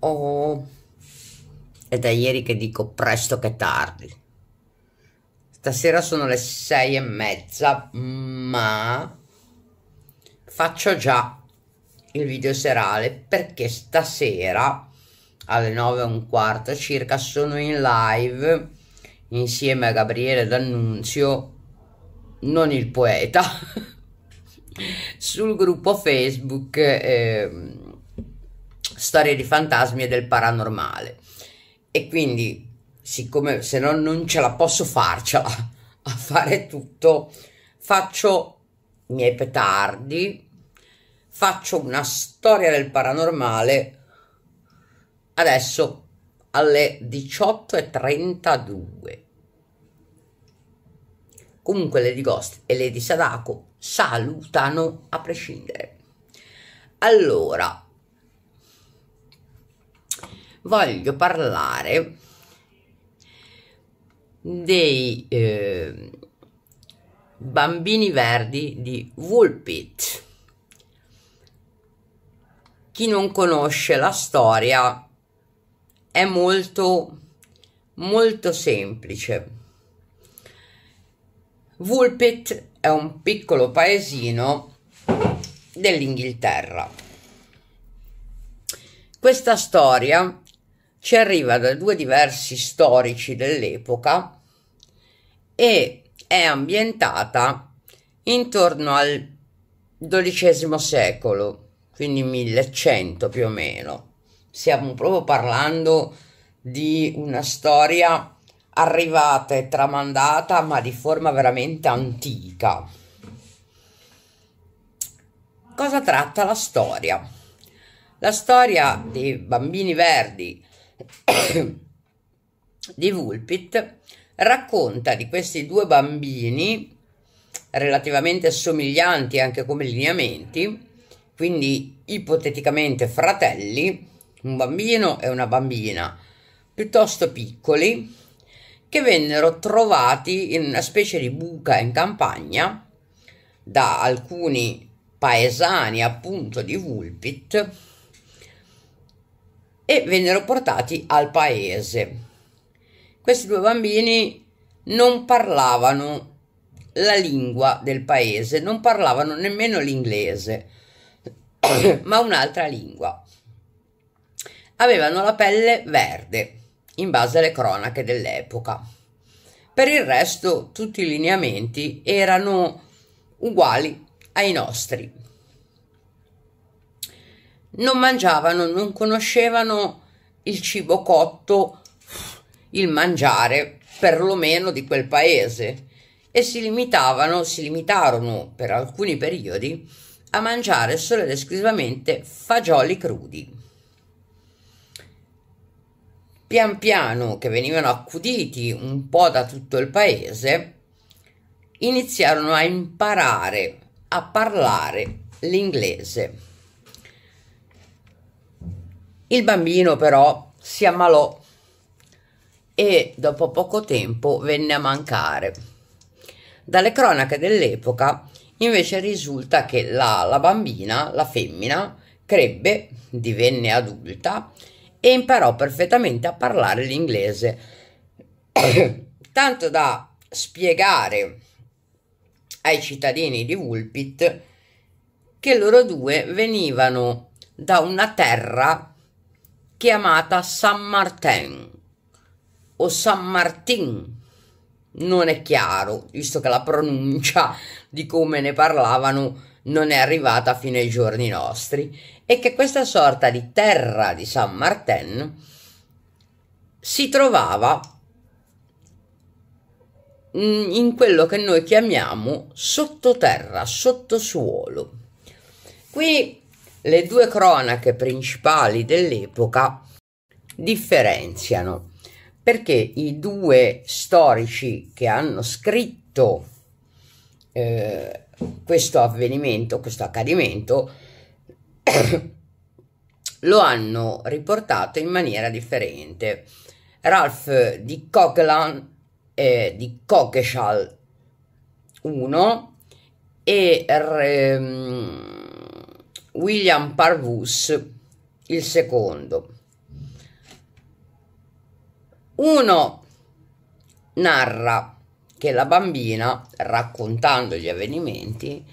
Oh, è da ieri che dico presto che tardi. Stasera sono le sei e mezza, ma faccio già il video serale perché stasera alle nove e un quarto circa sono in live insieme a Gabriele D'Annunzio, non il poeta, sul gruppo Facebook. Eh, storie di fantasmi e del paranormale. E quindi, siccome se no non ce la posso farcela a fare tutto, faccio i miei petardi, faccio una storia del paranormale adesso alle 18.32. Comunque Lady Ghost e Lady Sadako salutano a prescindere. Allora, voglio parlare dei eh, bambini verdi di Woolpit. Chi non conosce la storia è molto molto semplice. Woolpit è un piccolo paesino dell'Inghilterra. Questa storia ci arriva da due diversi storici dell'epoca e è ambientata intorno al XII secolo, quindi 1100 più o meno. Stiamo proprio parlando di una storia arrivata e tramandata, ma di forma veramente antica. Cosa tratta la storia? La storia dei bambini verdi di Vulpit racconta di questi due bambini relativamente somiglianti anche come lineamenti, quindi ipoteticamente fratelli, un bambino e una bambina, piuttosto piccoli, che vennero trovati in una specie di buca in campagna da alcuni paesani appunto di Vulpit e vennero portati al paese. Questi due bambini non parlavano la lingua del paese, non parlavano nemmeno l'inglese, ma un'altra lingua. Avevano la pelle verde, in base alle cronache dell'epoca. Per il resto tutti i lineamenti erano uguali ai nostri non mangiavano, non conoscevano il cibo cotto, il mangiare perlomeno di quel paese e si limitavano, si limitarono per alcuni periodi a mangiare solo ed esclusivamente fagioli crudi. Pian piano che venivano accuditi un po' da tutto il paese, iniziarono a imparare a parlare l'inglese il bambino però si ammalò e dopo poco tempo venne a mancare. Dalle cronache dell'epoca invece risulta che la, la bambina, la femmina, crebbe, divenne adulta e imparò perfettamente a parlare l'inglese, tanto da spiegare ai cittadini di Wulpit che loro due venivano da una terra chiamata San Martin o San Martin. Non è chiaro, visto che la pronuncia di come ne parlavano non è arrivata fino ai giorni nostri e che questa sorta di terra di San Martin si trovava in quello che noi chiamiamo sottoterra, sottosuolo. Qui le due cronache principali dell'epoca differenziano perché i due storici che hanno scritto eh, questo avvenimento, questo accadimento, lo hanno riportato in maniera differente. Ralph di Coquelan eh, di Coquechal 1 e ehm, William Parvus il secondo. Uno narra che la bambina, raccontando gli avvenimenti,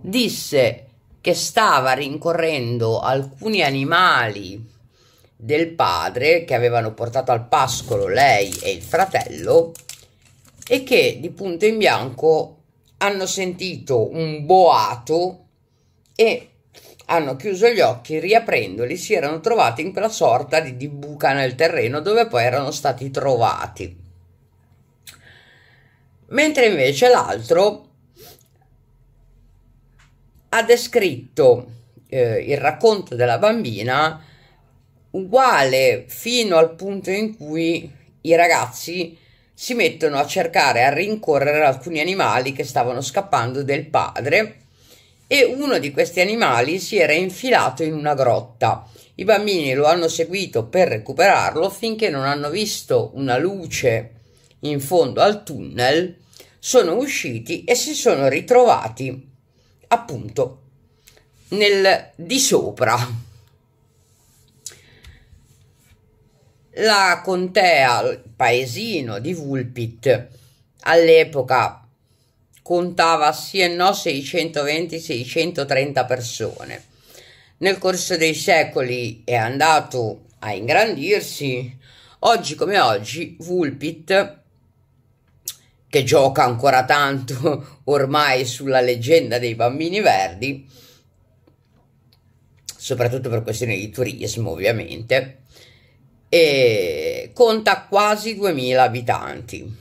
disse che stava rincorrendo alcuni animali del padre che avevano portato al pascolo lei e il fratello e che di punto in bianco hanno sentito un boato e hanno chiuso gli occhi, riaprendoli si erano trovati in quella sorta di, di buca nel terreno dove poi erano stati trovati. Mentre invece l'altro ha descritto eh, il racconto della bambina uguale fino al punto in cui i ragazzi si mettono a cercare a rincorrere alcuni animali che stavano scappando del padre e uno di questi animali si era infilato in una grotta. I bambini lo hanno seguito per recuperarlo finché non hanno visto una luce in fondo al tunnel, sono usciti e si sono ritrovati appunto nel di sopra. La contea, il paesino di Vulpit, all'epoca contava sì e no 620-630 persone. Nel corso dei secoli è andato a ingrandirsi. Oggi come oggi Vulpit, che gioca ancora tanto ormai sulla leggenda dei bambini verdi, soprattutto per questioni di turismo ovviamente, e conta quasi 2000 abitanti.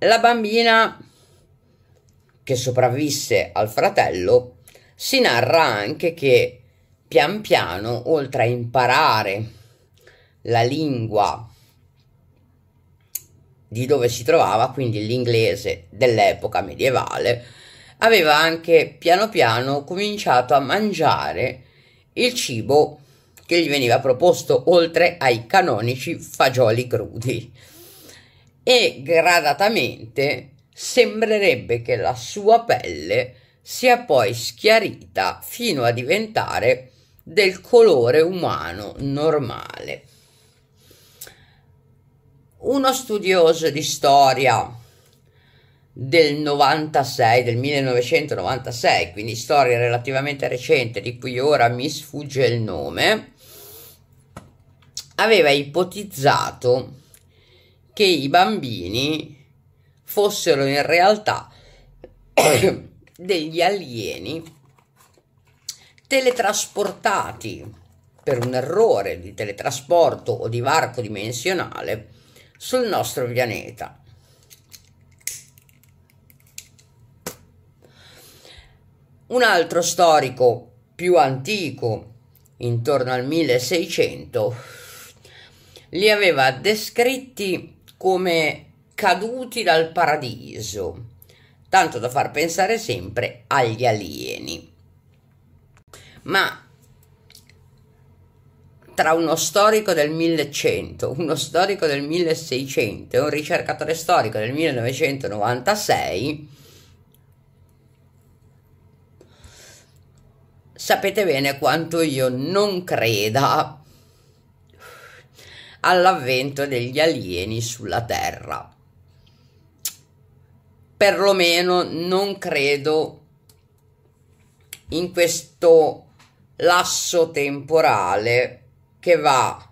la bambina che sopravvisse al fratello si narra anche che pian piano, oltre a imparare la lingua di dove si trovava, quindi l'inglese dell'epoca medievale, aveva anche piano piano cominciato a mangiare il cibo che gli veniva proposto oltre ai canonici fagioli crudi e gradatamente sembrerebbe che la sua pelle sia poi schiarita fino a diventare del colore umano normale. Uno studioso di storia del 96, del 1996, quindi storia relativamente recente di cui ora mi sfugge il nome, aveva ipotizzato che i bambini fossero in realtà degli alieni teletrasportati per un errore di teletrasporto o di varco dimensionale sul nostro pianeta. Un altro storico più antico, intorno al 1600, li aveva descritti come caduti dal paradiso, tanto da far pensare sempre agli alieni. Ma tra uno storico del 1100, uno storico del 1600 e un ricercatore storico del 1996, sapete bene quanto io non creda all'avvento degli alieni sulla Terra. Perlomeno non credo in questo lasso temporale che va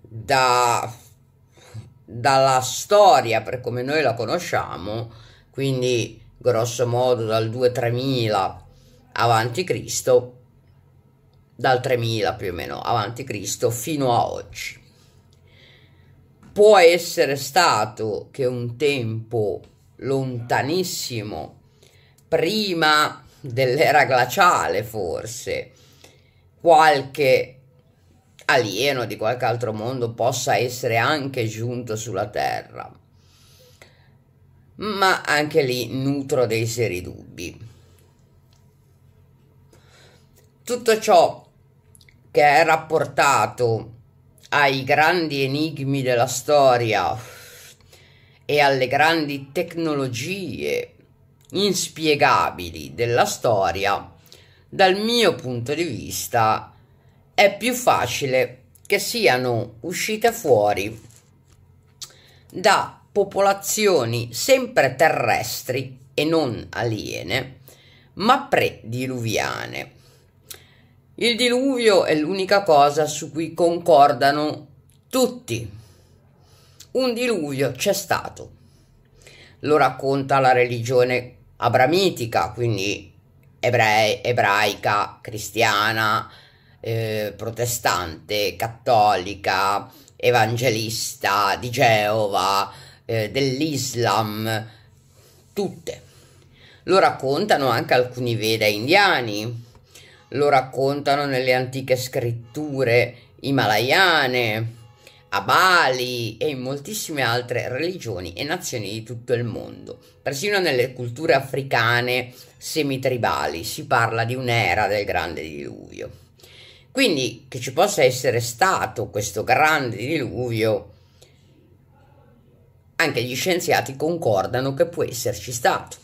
da, dalla storia per come noi la conosciamo, quindi grosso modo dal 2-3000 avanti Cristo, dal 3000 più o meno avanti Cristo fino a oggi può essere stato che un tempo lontanissimo, prima dell'era glaciale forse, qualche alieno di qualche altro mondo possa essere anche giunto sulla Terra. Ma anche lì nutro dei seri dubbi. Tutto ciò che è rapportato ai grandi enigmi della storia e alle grandi tecnologie inspiegabili della storia, dal mio punto di vista è più facile che siano uscite fuori da popolazioni sempre terrestri e non aliene, ma prediluviane il diluvio è l'unica cosa su cui concordano tutti. Un diluvio c'è stato. Lo racconta la religione abramitica, quindi ebrei, ebraica, cristiana, eh, protestante, cattolica, evangelista, di Geova, eh, dell'Islam, tutte. Lo raccontano anche alcuni Veda indiani lo raccontano nelle antiche scritture himalayane, a Bali e in moltissime altre religioni e nazioni di tutto il mondo. Persino nelle culture africane semitribali si parla di un'era del grande diluvio. Quindi che ci possa essere stato questo grande diluvio, anche gli scienziati concordano che può esserci stato.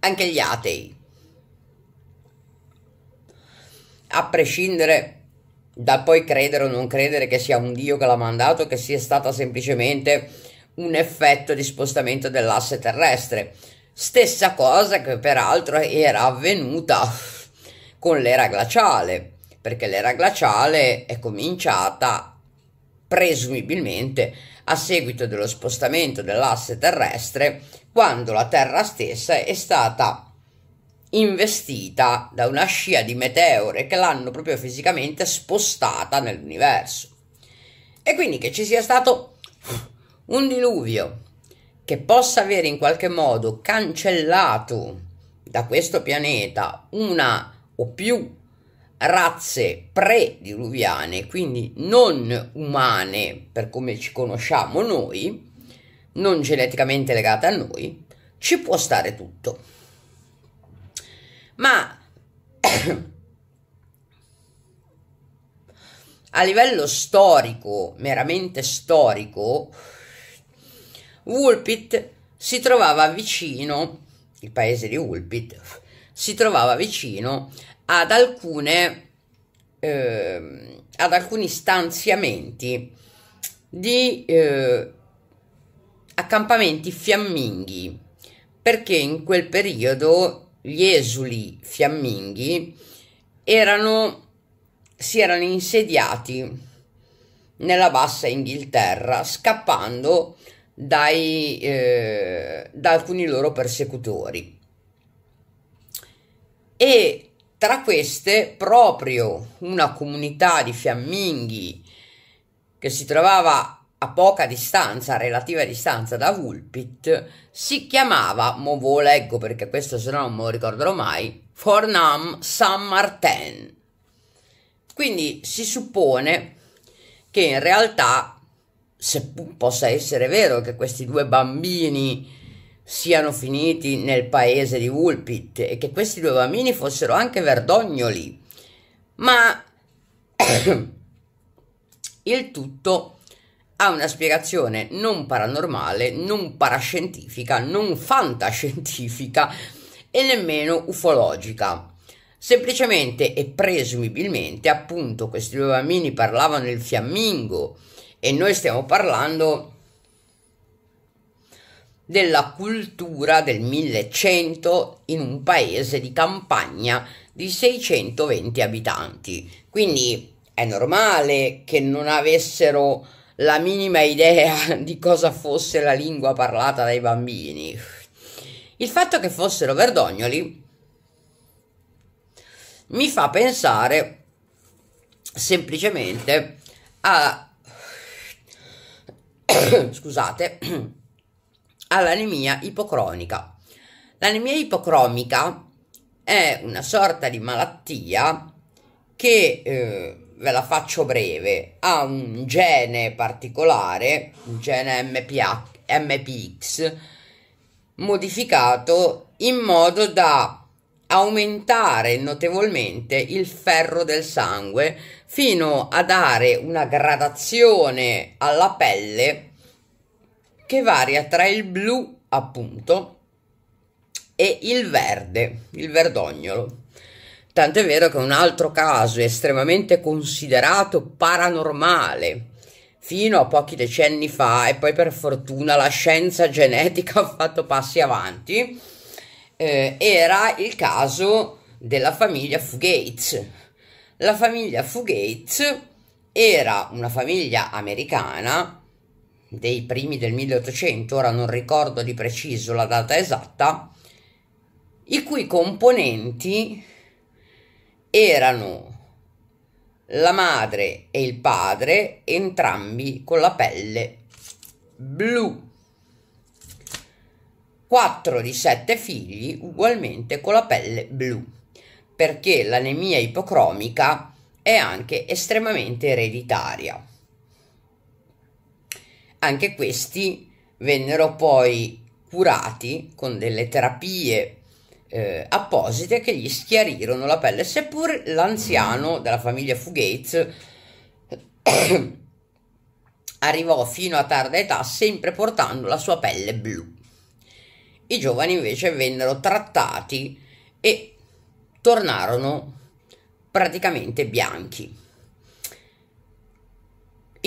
Anche gli atei a prescindere da poi credere o non credere che sia un dio che l'ha mandato, che sia stata semplicemente un effetto di spostamento dell'asse terrestre. Stessa cosa che peraltro era avvenuta con l'era glaciale, perché l'era glaciale è cominciata presumibilmente a seguito dello spostamento dell'asse terrestre quando la Terra stessa è stata investita da una scia di meteore che l'hanno proprio fisicamente spostata nell'universo. E quindi che ci sia stato un diluvio che possa avere in qualche modo cancellato da questo pianeta una o più razze pre-diluviane, quindi non umane per come ci conosciamo noi, non geneticamente legate a noi, ci può stare tutto ma a livello storico, meramente storico, Woolpit si trovava vicino, il paese di Woolpit si trovava vicino ad alcune eh, ad alcuni stanziamenti di eh, accampamenti fiamminghi perché in quel periodo gli esuli fiamminghi erano, si erano insediati nella bassa Inghilterra scappando dai, eh, da alcuni loro persecutori. E tra queste proprio una comunità di fiamminghi che si trovava a poca distanza, a relativa distanza da Vulpit, si chiamava, mo vo leggo perché questo se no non me lo ricorderò mai, Fornam San Martin. Quindi si suppone che in realtà, se possa essere vero che questi due bambini siano finiti nel paese di Vulpit e che questi due bambini fossero anche verdognoli, ma il tutto ha una spiegazione non paranormale, non parascientifica, non fantascientifica e nemmeno ufologica. Semplicemente e presumibilmente, appunto, questi due bambini parlavano il fiammingo e noi stiamo parlando della cultura del 1100 in un paese di campagna di 620 abitanti. Quindi è normale che non avessero la minima idea di cosa fosse la lingua parlata dai bambini. Il fatto che fossero verdognoli mi fa pensare semplicemente a scusate all'anemia ipocronica. L'anemia ipocromica è una sorta di malattia che eh, ve la faccio breve, ha un gene particolare, un gene MPH, MPX, modificato in modo da aumentare notevolmente il ferro del sangue fino a dare una gradazione alla pelle che varia tra il blu appunto e il verde, il verdognolo. Tant'è vero che un altro caso estremamente considerato paranormale fino a pochi decenni fa e poi per fortuna la scienza genetica ha fatto passi avanti, eh, era il caso della famiglia Fugates. La famiglia Fugates era una famiglia americana dei primi del 1800, ora non ricordo di preciso la data esatta, i cui componenti erano la madre e il padre, entrambi con la pelle blu. Quattro di sette figli ugualmente con la pelle blu, perché l'anemia ipocromica è anche estremamente ereditaria. Anche questi vennero poi curati con delle terapie eh, apposite che gli schiarirono la pelle, seppur l'anziano della famiglia Fugates arrivò fino a tarda età sempre portando la sua pelle blu. I giovani invece vennero trattati e tornarono praticamente bianchi.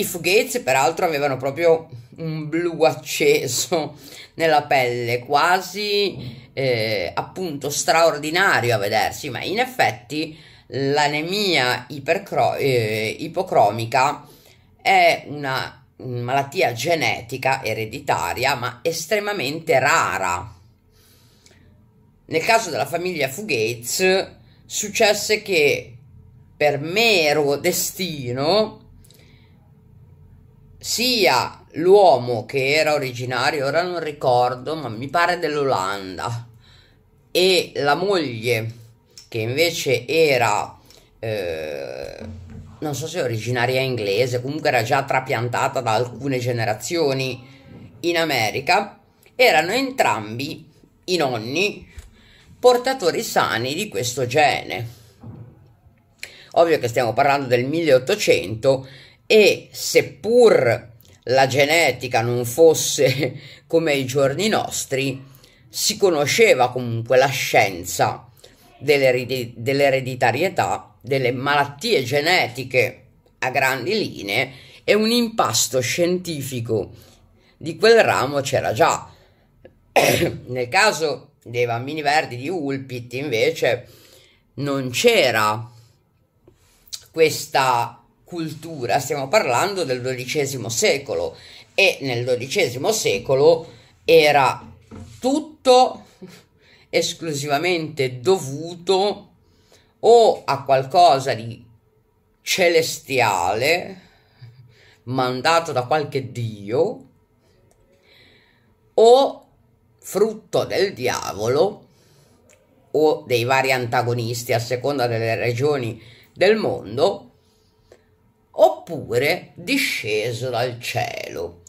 I fughezzi, peraltro, avevano proprio un blu acceso nella pelle, quasi eh, appunto straordinario a vedersi, ma in effetti l'anemia ipercro- eh, ipocromica è una malattia genetica ereditaria, ma estremamente rara. Nel caso della famiglia Fugates successe che per mero destino sia l'uomo che era originario, ora non ricordo, ma mi pare dell'Olanda, e la moglie che invece era, eh, non so se originaria inglese, comunque era già trapiantata da alcune generazioni in America, erano entrambi i nonni portatori sani di questo gene. Ovvio che stiamo parlando del 1800 e seppur la genetica non fosse come ai giorni nostri, si conosceva comunque la scienza dell'ereditarietà, delle malattie genetiche a grandi linee e un impasto scientifico di quel ramo c'era già. Nel caso dei bambini verdi di Ulpit invece non c'era questa cultura, stiamo parlando del XII secolo e nel XII secolo era tutto esclusivamente dovuto o a qualcosa di celestiale mandato da qualche dio o frutto del diavolo o dei vari antagonisti a seconda delle regioni del mondo oppure disceso dal cielo.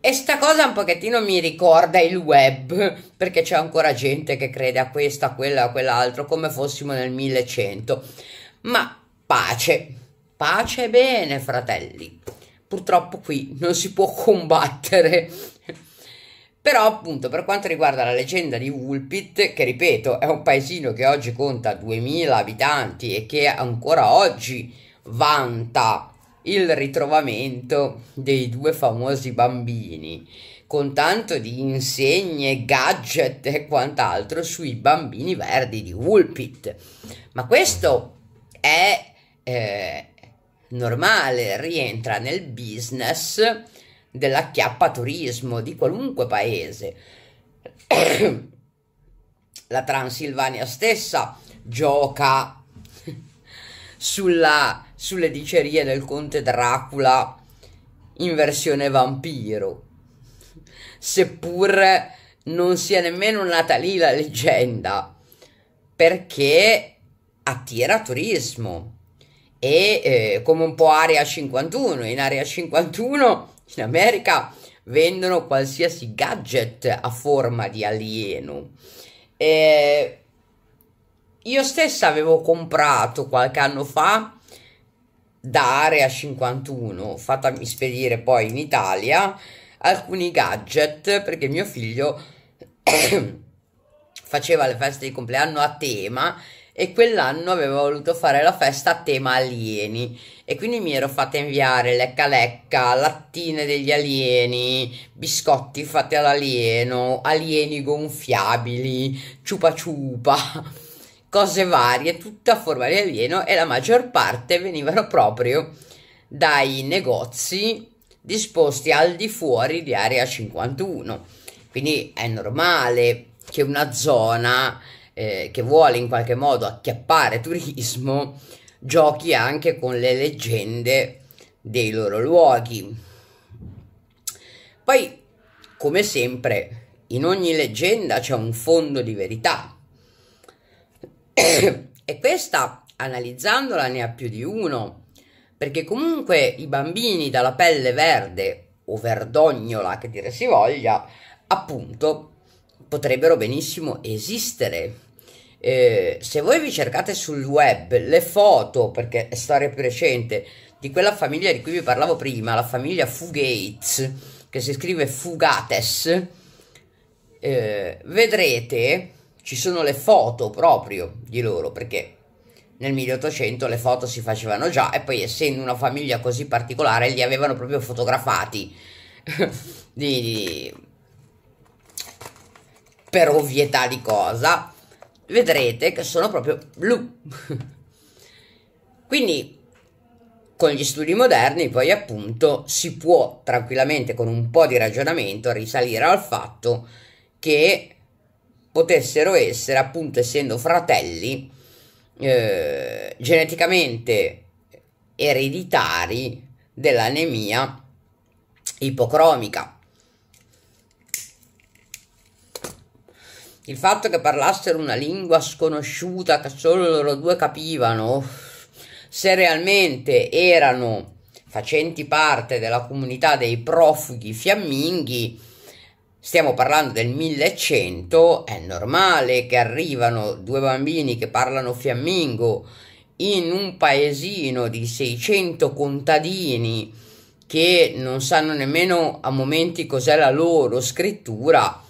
E sta cosa un pochettino mi ricorda il web, perché c'è ancora gente che crede a questa, a quella, a quell'altro, come fossimo nel 1100. Ma pace, pace e bene, fratelli. Purtroppo qui non si può combattere. Però appunto per quanto riguarda la leggenda di Woolpit, che ripeto è un paesino che oggi conta 2000 abitanti e che ancora oggi vanta il ritrovamento dei due famosi bambini con tanto di insegne, gadget e quant'altro sui bambini verdi di Woolpit. Ma questo è eh, normale, rientra nel business della turismo di qualunque paese. La Transilvania stessa gioca sulla sulle dicerie del conte Dracula in versione vampiro. Seppur non sia nemmeno nata lì la leggenda, perché attira turismo. E eh, come un po' Area 51, in Area 51 in America vendono qualsiasi gadget a forma di alieno. E eh, io stessa avevo comprato qualche anno fa da Area 51, fatemi spedire poi in Italia alcuni gadget perché mio figlio faceva le feste di compleanno a tema e quell'anno aveva voluto fare la festa a tema alieni e quindi mi ero fatta inviare lecca lecca, lattine degli alieni, biscotti fatti all'alieno, alieni gonfiabili, ciupa ciupa cose varie, tutta a forma di alieno e la maggior parte venivano proprio dai negozi disposti al di fuori di Area 51. Quindi è normale che una zona eh, che vuole in qualche modo acchiappare turismo giochi anche con le leggende dei loro luoghi. Poi, come sempre, in ogni leggenda c'è un fondo di verità e questa, analizzandola, ne ha più di uno, perché comunque i bambini dalla pelle verde o verdognola che dire si voglia, appunto, potrebbero benissimo esistere. Eh, se voi vi cercate sul web le foto, perché è storia più recente, di quella famiglia di cui vi parlavo prima, la famiglia Fugates, che si scrive Fugates, eh, vedrete ci sono le foto proprio di loro, perché nel 1800 le foto si facevano già e poi essendo una famiglia così particolare li avevano proprio fotografati di, di, per ovvietà di cosa vedrete che sono proprio blu quindi con gli studi moderni poi appunto si può tranquillamente con un po' di ragionamento risalire al fatto che potessero essere, appunto essendo fratelli, eh, geneticamente ereditari dell'anemia ipocromica. Il fatto che parlassero una lingua sconosciuta che solo loro due capivano, se realmente erano facenti parte della comunità dei profughi fiamminghi, Stiamo parlando del 1100, è normale che arrivano due bambini che parlano fiammingo in un paesino di 600 contadini che non sanno nemmeno a momenti cos'è la loro scrittura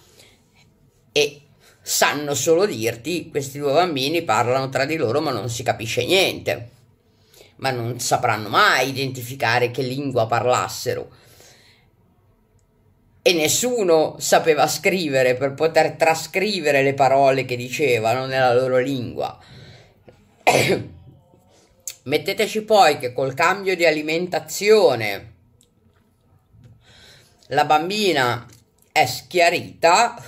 e sanno solo dirti questi due bambini parlano tra di loro ma non si capisce niente ma non sapranno mai identificare che lingua parlassero e nessuno sapeva scrivere per poter trascrivere le parole che dicevano nella loro lingua. Metteteci poi che col cambio di alimentazione la bambina è schiarita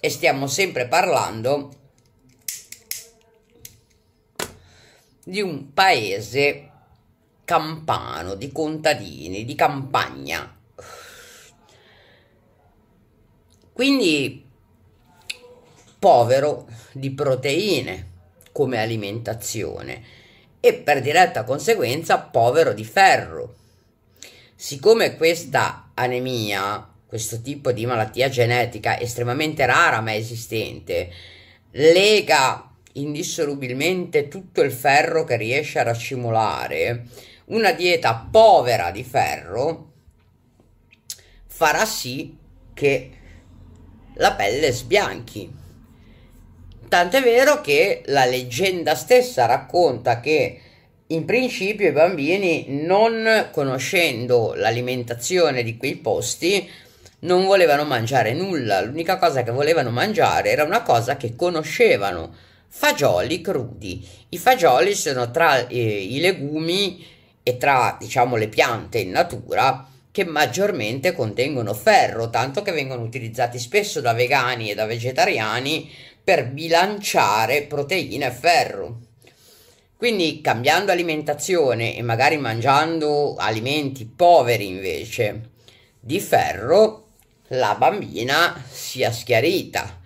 e stiamo sempre parlando di un paese campano, di contadini, di campagna. Quindi povero di proteine come alimentazione e per diretta conseguenza povero di ferro. Siccome questa anemia, questo tipo di malattia genetica estremamente rara ma esistente, lega indissolubilmente tutto il ferro che riesce a raccimolare, una dieta povera di ferro farà sì che la pelle sbianchi. Tant'è vero che la leggenda stessa racconta che in principio i bambini, non conoscendo l'alimentazione di quei posti, non volevano mangiare nulla. L'unica cosa che volevano mangiare era una cosa che conoscevano, fagioli crudi. I fagioli sono tra eh, i legumi e tra, diciamo, le piante in natura che maggiormente contengono ferro, tanto che vengono utilizzati spesso da vegani e da vegetariani per bilanciare proteine e ferro. Quindi cambiando alimentazione e magari mangiando alimenti poveri invece di ferro, la bambina si è schiarita,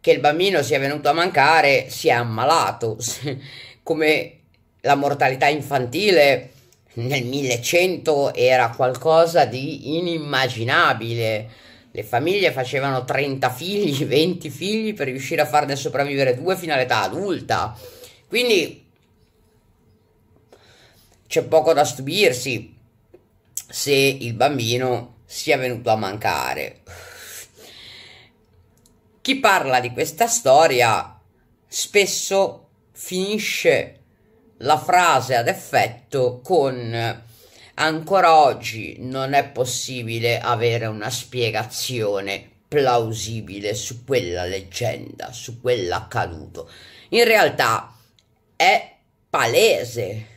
che il bambino sia venuto a mancare, si è ammalato, come la mortalità infantile nel 1100 era qualcosa di inimmaginabile. Le famiglie facevano 30 figli, 20 figli per riuscire a farne sopravvivere due fino all'età adulta. Quindi c'è poco da stupirsi se il bambino sia venuto a mancare. Chi parla di questa storia spesso finisce la frase ad effetto con ancora oggi non è possibile avere una spiegazione plausibile su quella leggenda, su quell'accaduto. In realtà è palese.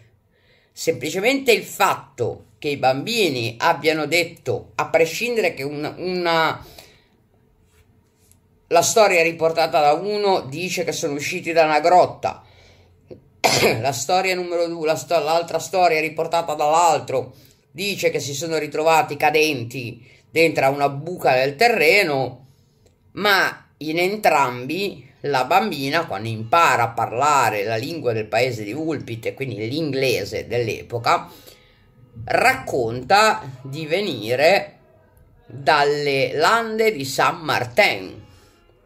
Semplicemente il fatto che i bambini abbiano detto, a prescindere che una, una la storia riportata da uno dice che sono usciti da una grotta, la storia numero due, la sto- l'altra storia riportata dall'altro, dice che si sono ritrovati cadenti dentro a una buca del terreno, ma in entrambi la bambina, quando impara a parlare la lingua del paese di Vulpite, quindi l'inglese dell'epoca, racconta di venire dalle lande di San Martin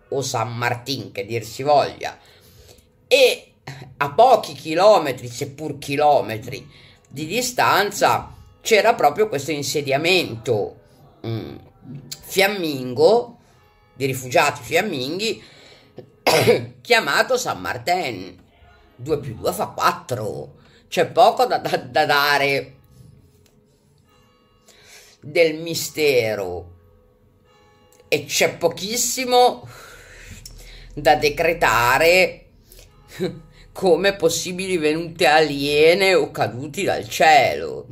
o San Martin che dir si voglia e a pochi chilometri, seppur chilometri di distanza, c'era proprio questo insediamento mh, mm. fiammingo di rifugiati fiamminghi chiamato San Martin. 2 più 2 fa 4. C'è poco da, da, da dare del mistero e c'è pochissimo da decretare come possibili venute aliene o caduti dal cielo.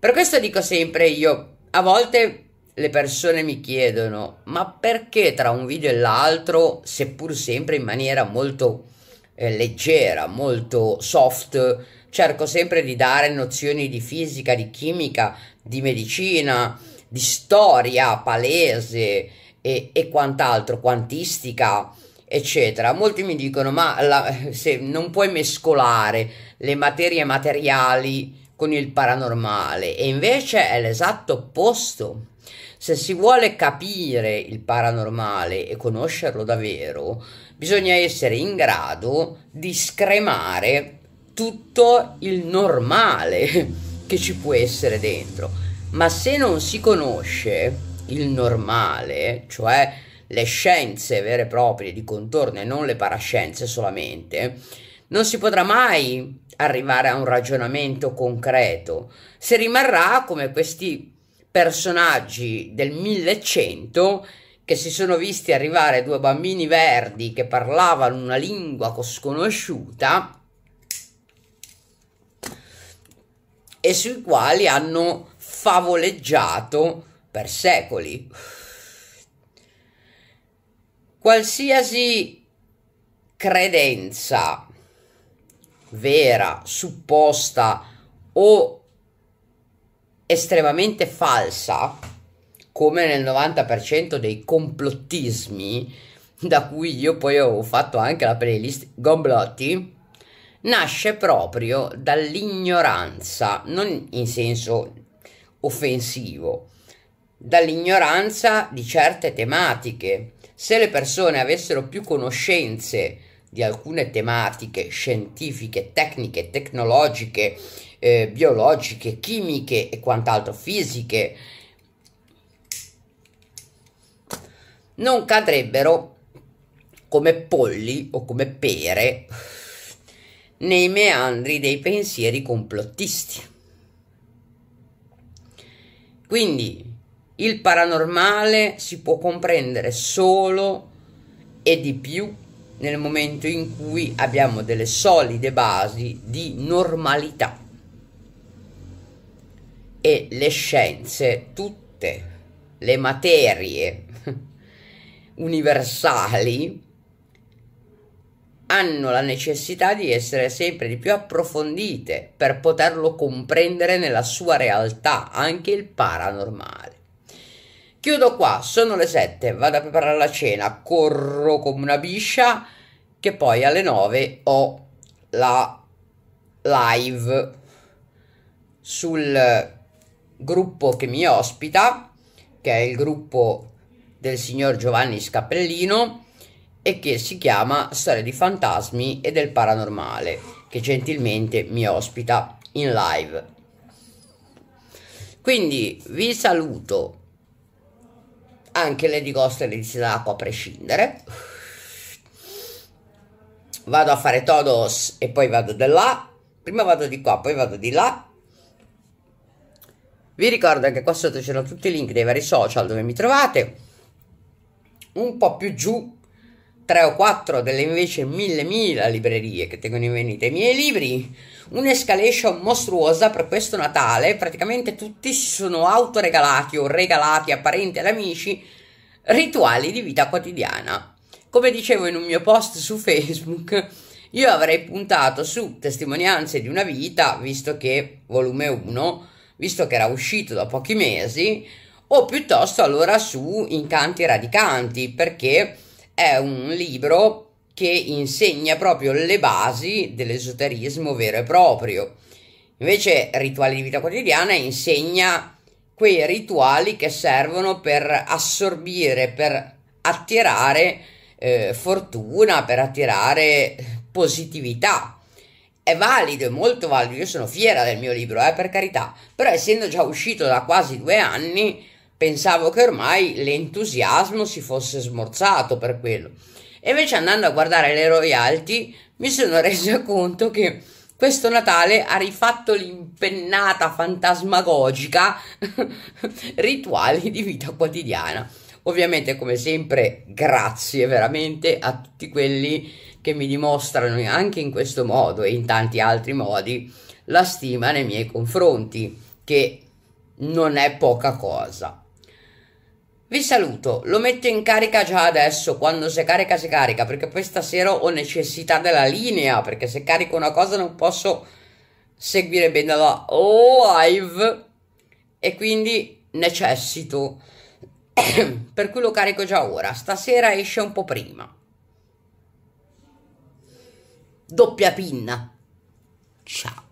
Per questo dico sempre io, a volte le persone mi chiedono, ma perché tra un video e l'altro, seppur sempre in maniera molto eh, leggera, molto soft, cerco sempre di dare nozioni di fisica, di chimica, di medicina, di storia palese e, e quant'altro, quantistica, eccetera. Molti mi dicono, ma la, se non puoi mescolare le materie materiali con il paranormale, e invece è l'esatto opposto. Se si vuole capire il paranormale e conoscerlo davvero, bisogna essere in grado di scremare tutto il normale che ci può essere dentro. Ma se non si conosce il normale, cioè le scienze vere e proprie di contorno e non le parascienze solamente, non si potrà mai arrivare a un ragionamento concreto. Se rimarrà come questi personaggi del 1100 che si sono visti arrivare due bambini verdi che parlavano una lingua sconosciuta e sui quali hanno favoleggiato per secoli qualsiasi credenza vera, supposta o estremamente falsa, come nel 90% dei complottismi, da cui io poi ho fatto anche la playlist Gomblotti, nasce proprio dall'ignoranza, non in senso offensivo, dall'ignoranza di certe tematiche se le persone avessero più conoscenze di alcune tematiche scientifiche, tecniche, tecnologiche, eh, biologiche, chimiche e quant'altro, fisiche, non cadrebbero come polli o come pere nei meandri dei pensieri complottisti. Quindi il paranormale si può comprendere solo e di più nel momento in cui abbiamo delle solide basi di normalità. E le scienze, tutte le materie universali, hanno la necessità di essere sempre di più approfondite per poterlo comprendere nella sua realtà, anche il paranormale. Chiudo qua, sono le 7, vado a preparare la cena, corro come una biscia che poi alle 9 ho la live sul gruppo che mi ospita, che è il gruppo del signor Giovanni Scappellino e che si chiama Storia di fantasmi e del paranormale, che gentilmente mi ospita in live. Quindi vi saluto anche Lady Ghost e Lady l'acqua a prescindere. Vado a fare todos e poi vado da là. Prima vado di qua, poi vado di là. Vi ricordo che qua sotto c'erano tutti i link dei vari social dove mi trovate. Un po' più giù tre o quattro delle invece mille mila librerie che tengono in vendita i miei libri, un'escalation mostruosa per questo Natale, praticamente tutti si sono autoregalati o regalati a parenti ed amici rituali di vita quotidiana. Come dicevo in un mio post su Facebook, io avrei puntato su testimonianze di una vita, visto che volume 1, visto che era uscito da pochi mesi, o piuttosto allora su incanti radicanti, perché è un libro che insegna proprio le basi dell'esoterismo vero e proprio. Invece Rituali di vita quotidiana insegna quei rituali che servono per assorbire, per attirare eh, fortuna, per attirare positività. È valido, è molto valido, io sono fiera del mio libro, eh, per carità, però essendo già uscito da quasi due anni, pensavo che ormai l'entusiasmo si fosse smorzato per quello. E invece andando a guardare le royalty mi sono resa conto che questo Natale ha rifatto l'impennata fantasmagogica rituali di vita quotidiana. Ovviamente come sempre grazie veramente a tutti quelli che mi dimostrano anche in questo modo e in tanti altri modi la stima nei miei confronti che non è poca cosa. Vi saluto, lo metto in carica già adesso, quando si carica si carica, perché poi stasera ho necessità della linea, perché se carico una cosa non posso seguire bene la live e quindi necessito. per cui lo carico già ora, stasera esce un po' prima. Doppia pinna. Ciao.